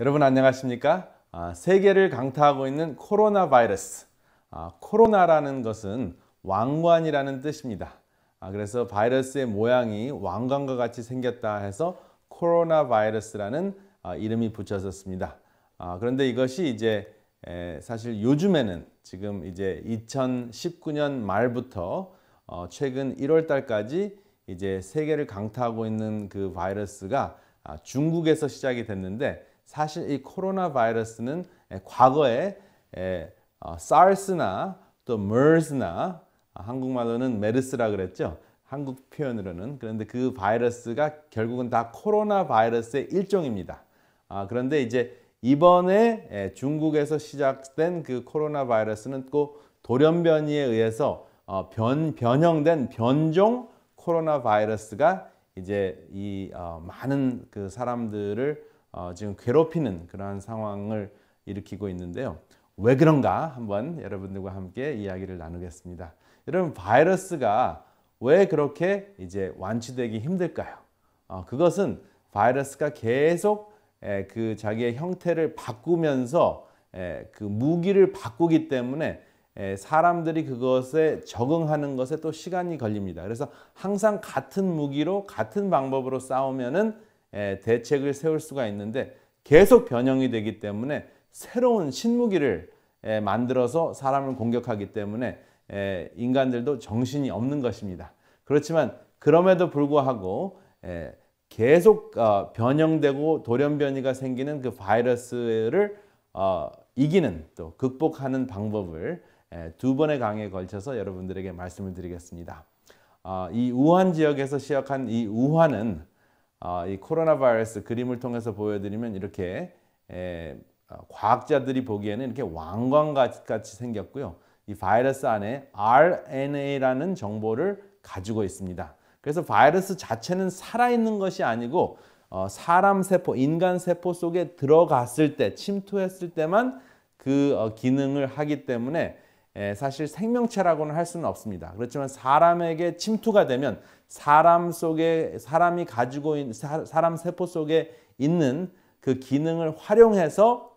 여러분 안녕하십니까? 아, 세계를 강타하고 있는 코로나 바이러스. 아, 코로나라는 것은 왕관이라는 뜻입니다. 아, 그래서 바이러스의 모양이 왕관과 같이 생겼다 해서 코로나 바이러스라는 아, 이름이 붙여졌습니다. 아, 그런데 이것이 이제 에, 사실 요즘에는 지금 이제 2019년 말부터 어, 최근 1월 달까지 이제 세계를 강타하고 있는 그 바이러스가 아, 중국에서 시작이 됐는데 사실 이 코로나 바이러스는 예, 과거에 SARS나 예, 어, 또 MERS나 아, 한국말로는 메르스라 그랬죠. 한국 표현으로는 그런데 그 바이러스가 결국은 다 코로나 바이러스의 일종입니다. 아, 그런데 이제 이번에 예, 중국에서 시작된 그 코로나 바이러스는 또 돌연변이에 의해서 어, 변, 변형된 변종 코로나 바이러스가 이제 이 어, 많은 그 사람들을 어, 지금 괴롭히는 그러한 상황을 일으키고 있는데요. 왜 그런가 한번 여러분들과 함께 이야기를 나누겠습니다. 여러분 바이러스가 왜 그렇게 이제 완치되기 힘들까요? 어, 그것은 바이러스가 계속 그 자기의 형태를 바꾸면서 그 무기를 바꾸기 때문에 사람들이 그것에 적응하는 것에 또 시간이 걸립니다. 그래서 항상 같은 무기로 같은 방법으로 싸우면은 예, 대책을 세울 수가 있는데 계속 변형이 되기 때문에 새로운 신무기를 예, 만들어서 사람을 공격하기 때문에 예, 인간들도 정신이 없는 것입니다. 그렇지만 그럼에도 불구하고 계속 어, 변형되고 돌연변이가 생기는 그 바이러스를 어, 이기는 또 극복하는 방법을 두 번의 강의에 걸쳐서 여러분들에게 말씀을 드리겠습니다. 어, 이 우한 지역에서 시작한 이 우한은 어, 이 코로나 바이러스 그림을 통해서 보여드리면 이렇게 어, 과학자들이 보기에는 이렇게 왕관같이 생겼고요. 이 바이러스 안에 RNA라는 정보를 가지고 있습니다. 그래서 바이러스 자체는 살아있는 것이 아니고 어, 사람 세포, 인간 세포 속에 들어갔을 때, 침투했을 때만 그 기능을 하기 때문에 예, 사실 생명체라고는 할 수는 없습니다. 그렇지만 사람에게 침투가 되면 사람 속에 사람이 가지고 있는 사람 세포 속에 있는 그 기능을 활용해서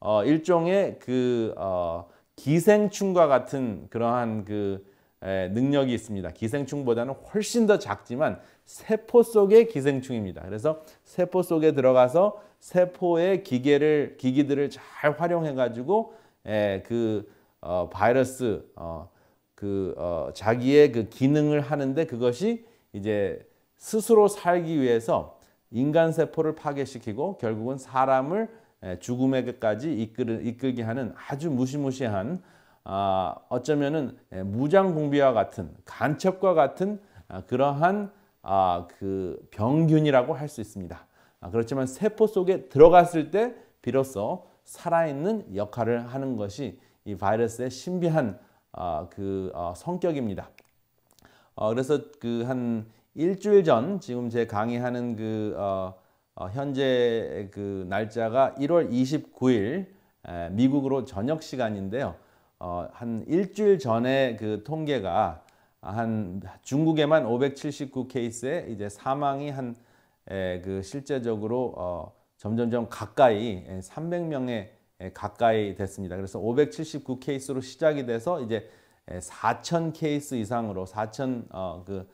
어, 일종의 그 어, 기생충과 같은 그러한 그 예, 능력이 있습니다. 기생충보다는 훨씬 더 작지만 세포 속의 기생충입니다. 그래서 세포 속에 들어가서 세포의 기계를 기기들을 잘 활용해 가지고 예, 그 어, 바이러스 어, 그 어, 자기의 그 기능을 하는데 그것이 이제 스스로 살기 위해서 인간 세포를 파괴시키고 결국은 사람을 예, 죽음에까지 이끌, 이끌게 하는 아주 무시무시한 아, 어쩌면은 예, 무장공비와 같은 간첩과 같은 아, 그러한 아, 그 병균이라고 할 수 있습니다. 아, 그렇지만 세포 속에 들어갔을 때 비로소 살아있는 역할을 하는 것이 이 바이러스의 신비한 어, 그 어, 성격입니다. 어, 그래서 그 한 일주일 전 지금 제 강의하는 그 어, 어, 현재 그 날짜가 1월 29일 에, 미국으로 저녁 시간인데요. 어, 한 일주일 전에 그 통계가 한 중국에만 579 케이스에 이제 사망이 한 그 실제적으로 어, 점점점 가까이 300명에 예, 가까이 됐습니다. 그래서 579 케이스로 시작이 돼서 이제 4,000 예, 케이스 이상으로 4,000명 어, 그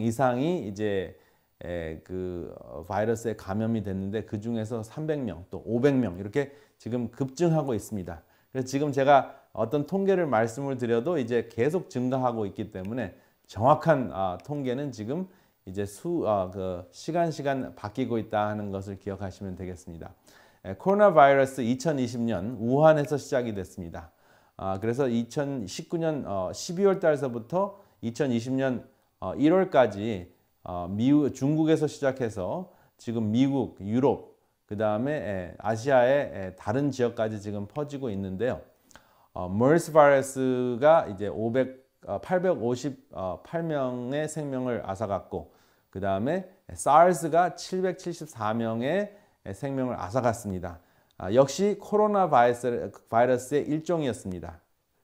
이상이 이제 에, 예, 그 어, 바이러스에 감염이 됐는데 그 중에서 300명 또 500명 이렇게 지금 급증하고 있습니다. 그래서 지금 제가 어떤 통계를 말씀을 드려도 이제 계속 증가하고 있기 때문에 정확한 아, 통계는 지금 이제 수, 아, 그 시간 시간 바뀌고 있다 하는 것을 기억하시면 되겠습니다. 예, 코로나 바이러스 2020년 우한에서 시작이 됐습니다. 아, 그래서 2019년 12월 어, 달서부터 2020년 1월까지 미국, 중국에서 시작해서 지금 미국, 유럽, 그 다음에 예, 아시아의 예, 다른 지역까지 지금 퍼지고 있는데요. 머스 어, 바이러스가 이제 500, 858명의 어, 생명을 앗아갔고 그 다음에 사르스가 774명의 예, 생명을 앗아갔습니다. 아, 역시 코로나 바이러스, 의 일종이었습니다.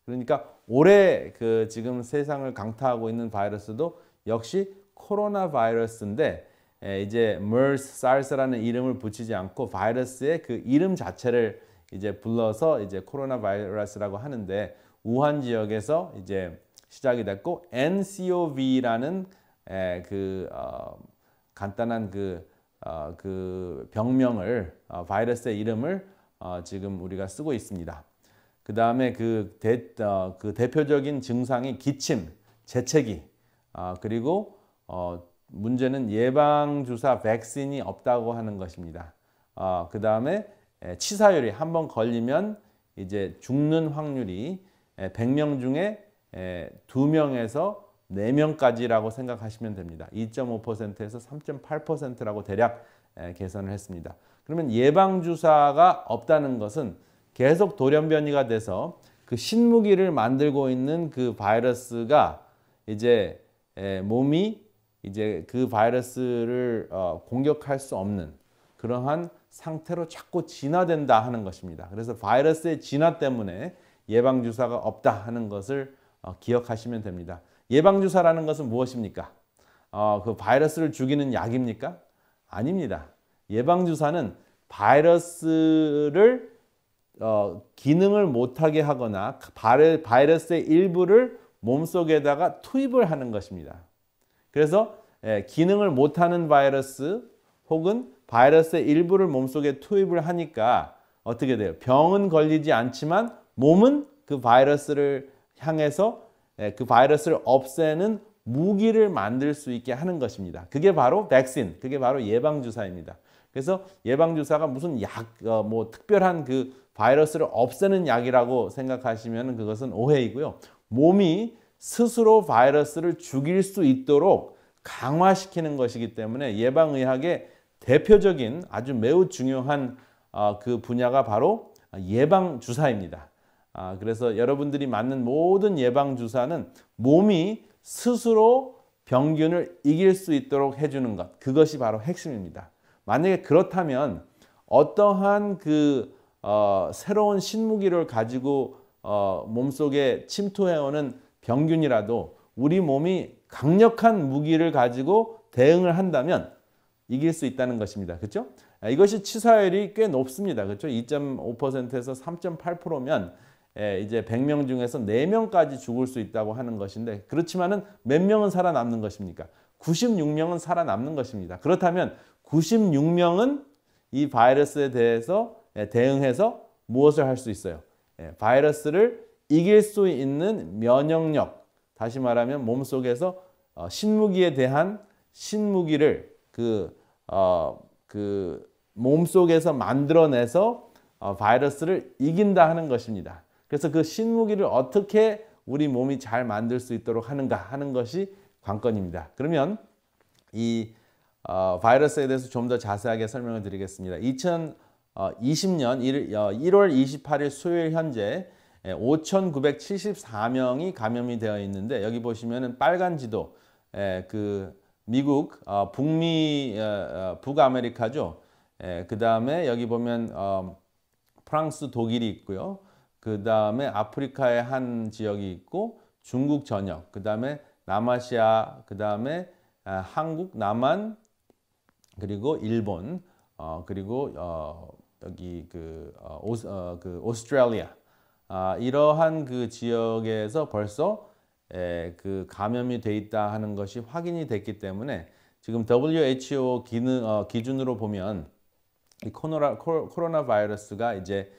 그러니까 올해 그 지금 세상을 강타하고 있는 바이러스도 역시 코로나 바이러스인데 예, 이제 MERS, SARS라는 이름을 붙이지 않고 바이러스의 그 이름 자체를 이제 불러서 이제 코로나 바이러스라고 하는데 우한 지역에서 이제 시작이 됐고 NCOV라는 예, 그어 간단한 그 어, 그 병명을 어, 바이러스의 이름을 어, 지금 우리가 쓰고 있습니다. 그 다음에 그, 대표적인 증상이 기침, 재채기, 그리고 문제는 예방주사 백신이 없다고 하는 것입니다. 그 다음에 치사율이 한 번 걸리면 이제 죽는 확률이 100명 중에 2명에서 4명까지라고 생각하시면 됩니다. 2.5%에서 3.8%라고 대략 계산을 했습니다. 그러면 예방주사가 없다는 것은 계속 돌연변이가 돼서 그 신무기를 만들고 있는 그 바이러스가 이제 몸이 이제 그 바이러스를 어, 공격할 수 없는 그러한 상태로 자꾸 진화된다 하는 것입니다. 그래서 바이러스의 진화 때문에 예방주사가 없다 하는 것을 어, 기억하시면 됩니다. 예방주사라는 것은 무엇입니까? 어, 그 바이러스를 죽이는 약입니까? 아닙니다. 예방주사는 바이러스를 어, 기능을 못하게 하거나 바이러스의 일부를 몸속에다가 투입을 하는 것입니다. 그래서 예, 기능을 못하는 바이러스 혹은 바이러스의 일부를 몸속에 투입을 하니까 어떻게 돼요? 병은 걸리지 않지만 몸은 그 바이러스를 향해서 예, 그 바이러스를 없애는 무기를 만들 수 있게 하는 것입니다. 그게 바로 백신, 그게 바로 예방주사입니다. 그래서 예방주사가 무슨 약, 어, 뭐 특별한 그 바이러스를 없애는 약이라고 생각하시면 그것은 오해이고요. 몸이 스스로 바이러스를 죽일 수 있도록 강화시키는 것이기 때문에 예방의학의 대표적인 아주 매우 중요한 어, 그 분야가 바로 예방주사입니다. 아, 그래서 여러분들이 맞는 모든 예방주사는 몸이 스스로 병균을 이길 수 있도록 해주는 것. 그것이 바로 핵심입니다. 만약에 그렇다면 어떠한 그 어, 새로운 신무기를 가지고 어, 몸속에 침투해오는 병균이라도 우리 몸이 강력한 무기를 가지고 대응을 한다면 이길 수 있다는 것입니다. 그렇죠? 아, 이것이 치사율이 꽤 높습니다. 그렇죠? 2.5%에서 3.8%면 예, 이제 100명 중에서 4명까지 죽을 수 있다고 하는 것인데 그렇지만은 몇 명은 살아남는 것입니까? 96명은 살아남는 것입니다. 그렇다면 96명은 이 바이러스에 대해서 예, 대응해서 무엇을 할 수 있어요? 예, 바이러스를 이길 수 있는 면역력, 다시 말하면 몸속에서 어, 신무기에 대한 신무기를 그, 어, 그 몸속에서 만들어내서 어, 바이러스를 이긴다 하는 것입니다. 그래서 그 신무기를 어떻게 우리 몸이 잘 만들 수 있도록 하는가 하는 것이 관건입니다. 그러면 이 어, 바이러스에 대해서 좀 더 자세하게 설명을 드리겠습니다. 2020년 1, 1월 28일 수요일 현재 5,974명이 예, 감염이 되어 있는데 여기 보시면 빨간 지도 에, 예, 그 미국 어, 북미 어, 어 북아메리카죠. 예, 그 다음에 여기 보면 어, 프랑스 독일이 있고요. 그 다음에 아프리카의 한 지역이 있고 중국 전역, 그 다음에 남아시아, 그 다음에 아, 한국, 남한, 그리고 일본, 어, 그리고 어, 여기 그, 어, 오스, 어, 그 오스트레일리아 아, 이러한 그 지역에서 벌써 에, 예, 그 감염이 돼 있다 하는 것이 확인이 됐기 때문에 지금 WHO 기능, 어, 기준으로 보면 이 코로나, 코로나 바이러스가 이제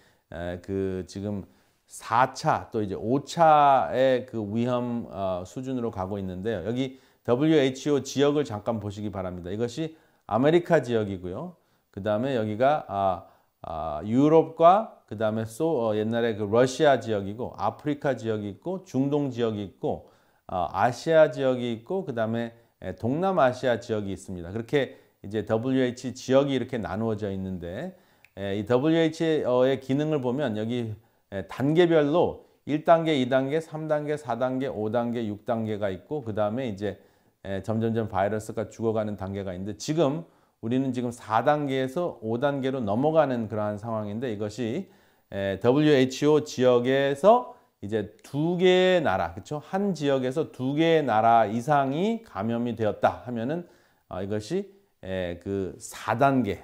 그 지금 4차 또 이제 5차의 그 위험 어, 수준으로 가고 있는데요. 여기 WHO 지역을 잠깐 보시기 바랍니다. 이것이 아메리카 지역이고요. 그 다음에 여기가 아, 아, 유럽과 그 다음에 소 어, 옛날에 그 러시아 지역이고 아프리카 지역이 있고 중동 지역이 있고 아, 어, 아시아 지역이 있고 그 다음에 동남아시아 지역이 있습니다. 그렇게 이제 WHO 지역이 이렇게 나누어져 있는데 예, 이 WHO의 기능을 보면 여기 예, 단계별로 1단계, 2단계, 3단계, 4단계, 5단계, 6단계가 있고 그 다음에 이제 예, 점점점 바이러스가 죽어가는 단계가 있는데 지금 우리는 지금 4단계에서 5단계로 넘어가는 그러한 상황인데 이것이 WHO 지역에서 이제 두 개의 나라, 그렇죠? 한 지역에서 두 개의 나라 이상이 감염이 되었다 하면은 어, 이것이 그 4단계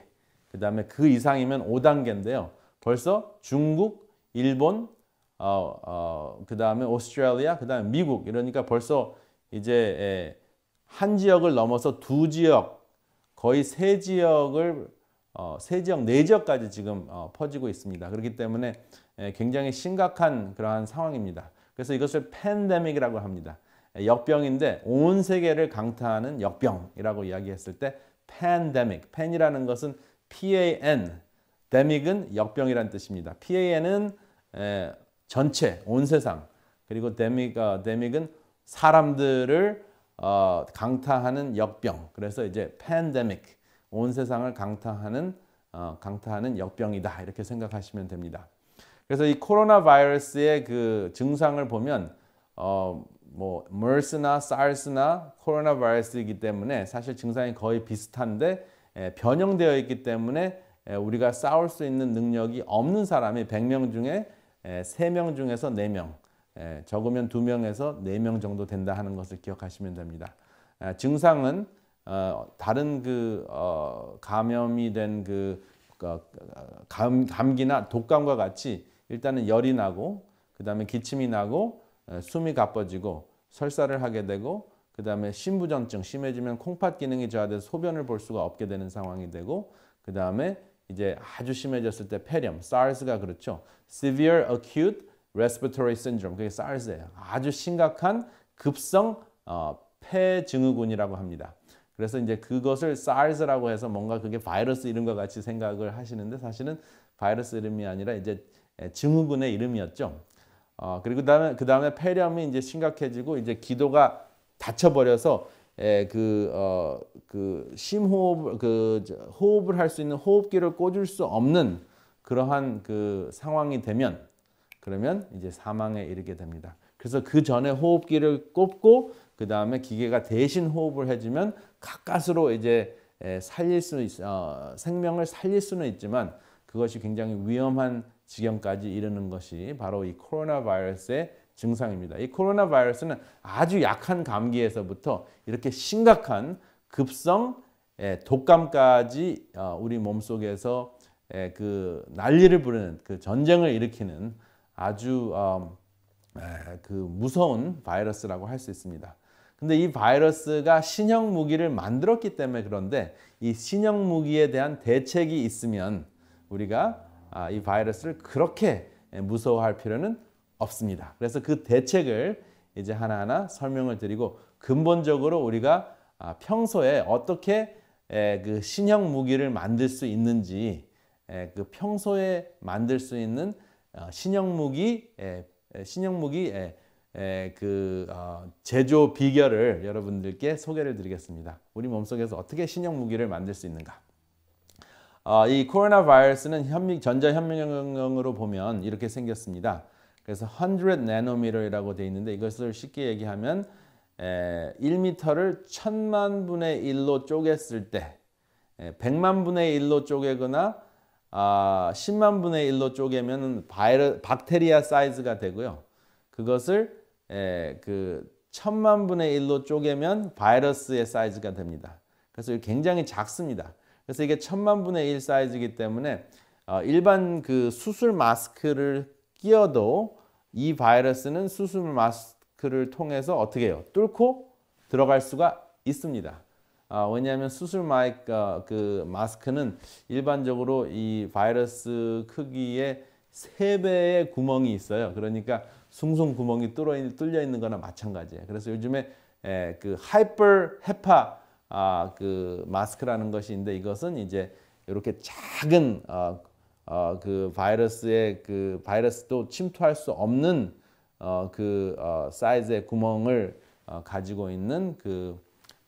그 다음에 그 이상이면 5단계인데요. 벌써 중국, 일본, 어, 어, 그 다음에 오스트레일리아, 그 다음에 미국 이러니까 벌써 이제 예, 한 지역을 넘어서 두 지역, 거의 세 지역을 어, 세 지역, 네 지역까지 지금 어, 퍼지고 있습니다. 그렇기 때문에 에, 예, 굉장히 심각한 그러한 상황입니다. 그래서 이것을 팬데믹이라고 합니다. 에, 예, 역병인데 온 세계를 강타하는 역병이라고 이야기했을 때 팬데믹, 팬이라는 것은 PAN, 데믹은 역병이란 뜻입니다. PAN은 전체, 온 세상, 그리고 데믹, 데믹은 사람들을 어, 강타하는 역병, 그래서 이제 팬데믹, 온 세상을 강타하는 어, 강타하는 역병이다 이렇게 생각하시면 됩니다. 그래서 이 코로나 바이러스의 그 증상을 보면 어, 뭐 MERS나 SARS나 코로나 바이러스이기 때문에 사실 증상이 거의 비슷한데 변형되어 있기 때문에 우리가 싸울 수 있는 능력이 없는 사람이 100명 중에 3명 중에서 4명, 적으면 2명에서 4명 정도 된다 하는 것을 기억하시면 됩니다. 증상은 어, 다른 그 어, 감염이 된그 어, 감기나 독감과 같이 일단은 열이 나고 그 다음에 기침이 나고 숨이 가빠지고 설사를 하게 되고 그 다음에 심부전증 심해지면 콩팥 기능이 저하돼서 소변을 볼 수가 없게 되는 상황이 되고 그 다음에 이제 아주 심해졌을 때 폐렴, SARS가 그렇죠. Severe Acute Respiratory Syndrome, 그게 SARS예요. 아주 심각한 급성 어, 폐증후군이라고 합니다. 그래서 이제 그것을 SARS라고 해서 뭔가 그게 바이러스 이름과 같이 생각을 하시는데 사실은 바이러스 이름이 아니라 이제 증후군의 이름이었죠. 어, 그리고 그다음에 그다음에 폐렴이 이제 심각해지고 이제 기도가 다쳐버려서 예, 그, 어, 그 심호흡, 그 호흡을 할 수 있는 호흡기를 꽂을 수 없는 그러한 그 상황이 되면 그러면 이제 사망에 이르게 됩니다. 그래서 그 전에 호흡기를 꼽고 그 다음에 기계가 대신 호흡을 해주면 가까스로 이제 예, 살릴 수 있, 어, 생명을 살릴 수는 있지만 그것이 굉장히 위험한 지경까지 이르는 것이 바로 이 코로나 바이러스의 증상입니다. 이 코로나 바이러스는 아주 약한 감기에서부터 이렇게 심각한 급성 예, 독감까지 어, 우리 몸속에서 예, 그 난리를 부르는 그 전쟁을 일으키는 아주 어, 예, 그 무서운 바이러스라고 할 수 있습니다. 근데 이 바이러스가 신형 무기를 만들었기 때문에 그런데 이 신형 무기에 대한 대책이 있으면 우리가 아, 이 바이러스를 그렇게 무서워할 필요는 없습니다. 그래서 그 대책을 이제 하나하나 설명을 드리고 근본적으로 우리가 아, 평소에 어떻게 그 신형 무기를 만들 수 있는지 그 평소에 만들 수 있는 어, 신형 무기 신형 무기 그 어, 제조 비결을 여러분들께 소개를 드리겠습니다. 우리 몸속에서 어떻게 신형 무기를 만들 수 있는가? 어, 이 코로나 바이러스는 전자현미경으로 보면 이렇게 생겼습니다. 그래서 100나노미이라고 되어 있는데 이것을 쉽게 얘기하면 1미터를 천만 분의 1로 쪼갰을 때 100만 분의 1로 쪼개거나 아, 10만 분의 1로 쪼개면 바이러, 박테리아 사이즈가 되고요. 그것을 에, 그 천만 분의 1로 쪼개면 바이러스의 사이즈가 됩니다. 그래서 굉장히 작습니다. 그래서 이게 천만 분의 1 사이즈이기 때문에 어, 일반 그 수술 마스크를 끼어도 이 바이러스는 수술 마스크를 통해서 어떻게 해요? 뚫고 들어갈 수가 있습니다. 아, 왜냐하면 수술 마이크, 아, 그 마스크는 일반적으로 이 바이러스 크기의 3배의 구멍이 있어요. 그러니까 숭숭 구멍이 뚫려 있는 거나 마찬가지예요. 그래서 요즘에 에, 예, 그 하이퍼 헤파 아, 그 마스크라는 것이 있는데 이것은 이제 이렇게 작은 어, 어, 그 바이러스의 그 바이러스도 침투할 수 없는 어, 그 어, 사이즈의 구멍을 어, 가지고 있는 그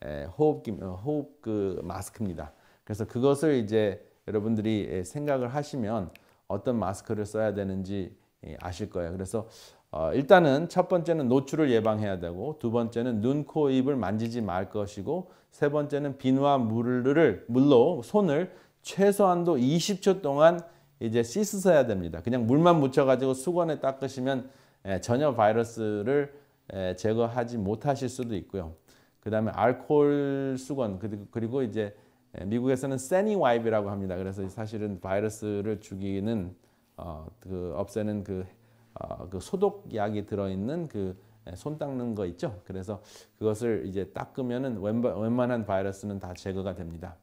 에, 호흡기 어, 호흡 그 마스크입니다. 그래서 그것을 이제 여러분들이 에, 생각을 하시면 어떤 마스크를 써야 되는지 에, 예, 아실 거예요. 그래서 어, 일단은 첫 번째는 노출을 예방해야 되고 두 번째는 눈, 코, 입을 만지지 말 것이고 세 번째는 비누와 물을 물로 손을 최소한도 20초 동안 이제 씻으셔야 됩니다. 그냥 물만 묻혀가지고 수건에 닦으시면 예, 전혀 바이러스를 예, 제거하지 못하실 수도 있고요. 그 다음에 알코올 수건 그리고 이제 예, 미국에서는 세니와이브라고 합니다. 그래서 사실은 바이러스를 죽이는 어, 그 없애는 그, 어, 그 소독약이 들어있는 그 손 닦는 거 있죠. 그래서 그것을 이제 닦으면은 웬만한 바이러스는 다 제거가 됩니다.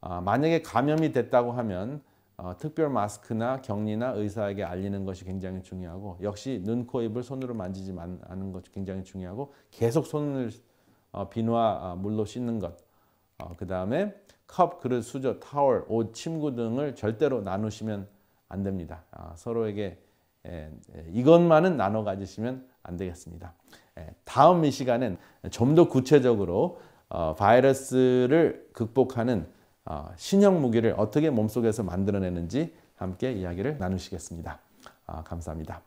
아, 만약에 감염이 됐다고 하면 어, 특별 마스크나 격리나 의사에게 알리는 것이 굉장히 중요하고 역시 눈, 코, 입을 손으로 만지지 않는 것이 굉장히 중요하고 계속 손을 어, 비누와 어, 물로 씻는 것, 어, 그 다음에 컵, 그릇, 수저, 타월, 옷, 침구 등을 절대로 나누시면 안 됩니다. 어, 서로에게 에, 예, 에, 예, 이것만은 나눠 가지시면 안 되겠습니다. 에, 예, 다음 이 시간엔 좀더 구체적으로 어, 바이러스를 극복하는 어, 신형 무기를 어떻게 몸속에서 만들어내는지 함께 이야기를 나누시겠습니다. 아, 감사합니다.